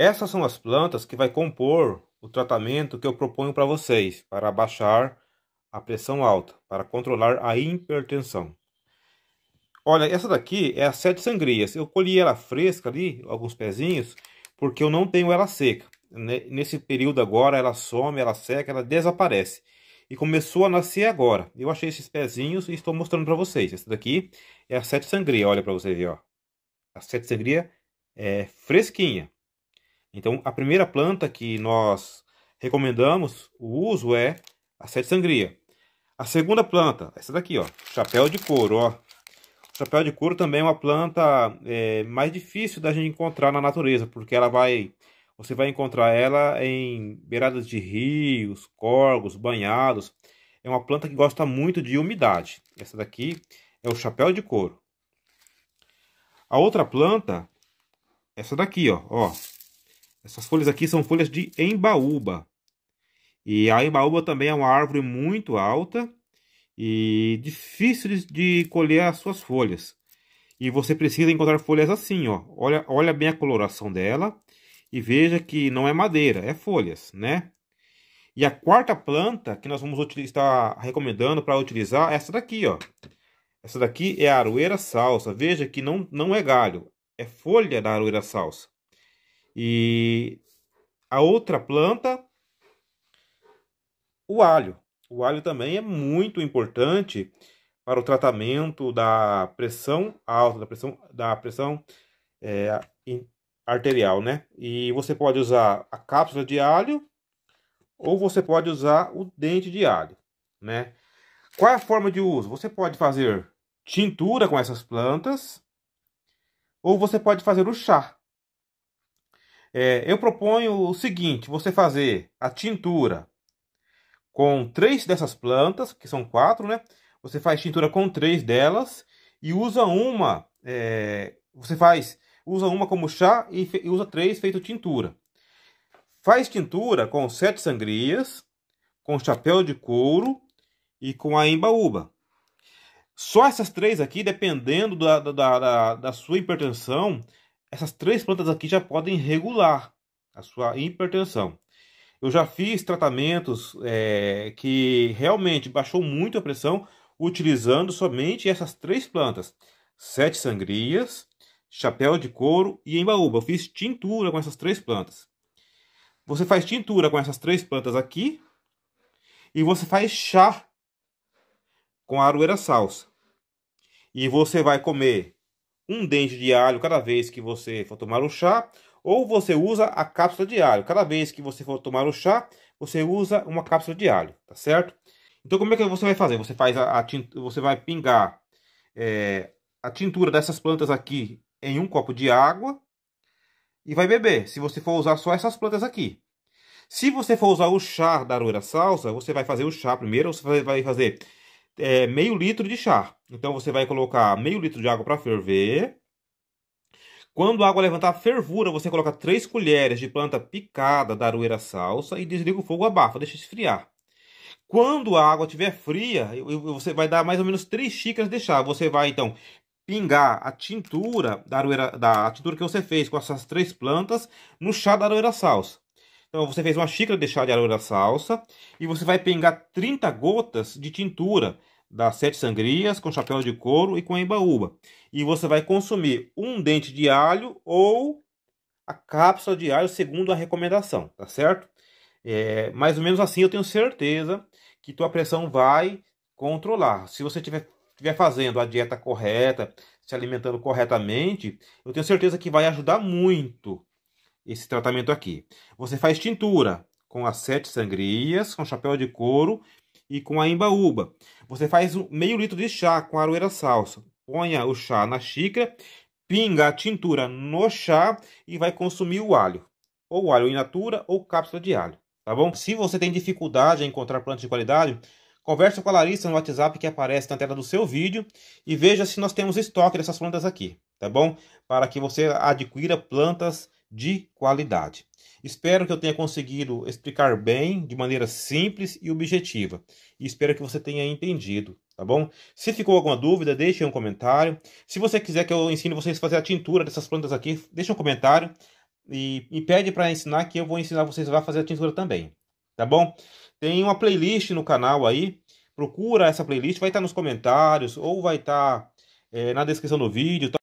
Essas são as plantas que vai compor o tratamento que eu proponho para vocês para baixar a pressão alta, para controlar a hipertensão. Olha, essa daqui é a sete sangrias. Eu colhi ela fresca ali, alguns pezinhos, porque eu não tenho ela seca. Né? Nesse período agora, ela some, ela seca, ela desaparece. E começou a nascer agora. Eu achei esses pezinhos e estou mostrando para vocês. Essa daqui é a sete sangria, olha para você ver, ó. A sete sangria é fresquinha. Então, a primeira planta que nós recomendamos o uso é a sete sangria. A segunda planta, essa daqui, ó, chapéu de couro, ó. O chapéu de couro também é uma planta é, mais difícil da gente encontrar na natureza, porque ela vai, você vai encontrar ela em beiradas de rios, corgos, banhados. É uma planta que gosta muito de umidade. Essa daqui é o chapéu de couro. A outra planta, essa daqui, ó, ó, essas folhas aqui são folhas de embaúba. E a embaúba também é uma árvore muito alta e difícil de, colher as suas folhas. E você precisa encontrar folhas assim, ó. Olha, olha bem a coloração dela e veja que não é madeira, é folhas, né? E a quarta planta que nós vamos estar recomendando para utilizar é essa daqui, ó. Essa daqui é a aroeira salsa. Veja que não, não é galho, é folha da aroeira salsa. E a outra planta, o alho. O alho também é muito importante para o tratamento da pressão alta, da pressão, da pressão é, arterial, né? E você pode usar a cápsula de alho ou você pode usar o dente de alho, né? Qual é a forma de uso? Você pode fazer tintura com essas plantas ou você pode fazer o chá. É, eu proponho o seguinte: você fazer a tintura com três dessas plantas, que são quatro, né? Você faz tintura com três delas e usa uma. É, você faz usa uma como chá e, e usa três feito tintura. Faz tintura com sete sangrias, com chapéu de couro e com a embaúba. Só essas três aqui, dependendo da, da, da, da sua hipertensão, essas três plantas aqui já podem regular a sua hipertensão. Eu já fiz tratamentos é, que realmente baixou muito a pressão utilizando somente essas três plantas: sete sangrias, chapéu de couro e embaúba. Eu fiz tintura com essas três plantas. Você faz tintura com essas três plantas aqui e você faz chá com a aroeira salsa. E você vai comer um dente de alho cada vez que você for tomar o chá, ou você usa a cápsula de alho. Cada vez que você for tomar o chá, você usa uma cápsula de alho, tá certo? Então como é que você vai fazer? Você faz a, a tintura, você vai pingar é, a tintura dessas plantas aqui em um copo de água e vai beber. Se você for usar só essas plantas aqui, se você for usar o chá da aroeira salsa, você vai fazer o chá primeiro, você vai fazer é, meio litro de chá. Então você vai colocar meio litro de água para ferver. Quando a água levantar a fervura, você coloca 3 colheres de planta picada da aroeira salsa e desliga o fogo abafa, deixa esfriar. Quando a água estiver fria, você vai dar mais ou menos 3 xícaras de chá. Você vai então pingar a tintura da aroeira, da a tintura que você fez com essas três plantas no chá da aroeira salsa. Então você fez uma xícara de chá de aloe da salsa e você vai pingar 30 gotas de tintura das sete sangrias com chapéu de couro e com embaúba. E você vai consumir um dente de alho ou a cápsula de alho segundo a recomendação, tá certo? É, mais ou menos assim eu tenho certeza que tua pressão vai controlar. Se você tiver estiver fazendo a dieta correta, se alimentando corretamente, eu tenho certeza que vai ajudar muito esse tratamento aqui. Você faz tintura com as sete sangrias, com chapéu de couro e com a imbaúba. Você faz meio litro de chá com aroeira salsa. Ponha o chá na xícara, pinga a tintura no chá e vai consumir o alho. Ou alho in natura ou cápsula de alho, tá bom? Se você tem dificuldade em encontrar plantas de qualidade, converse com a Larissa no WhatsApp que aparece na tela do seu vídeo e veja se nós temos estoque dessas plantas aqui, tá bom? Para que você adquira plantas de qualidade. Espero que eu tenha conseguido explicar bem, de maneira simples e objetiva. E espero que você tenha entendido, tá bom? Se ficou alguma dúvida, deixe um comentário. Se você quiser que eu ensine vocês a fazer a tintura dessas plantas aqui, deixe um comentário e, pede para ensinar que eu vou ensinar vocês a fazer a tintura também, tá bom? Tem uma playlist no canal aí. Procura essa playlist, vai estar nos comentários ou vai estar é, na descrição do vídeo.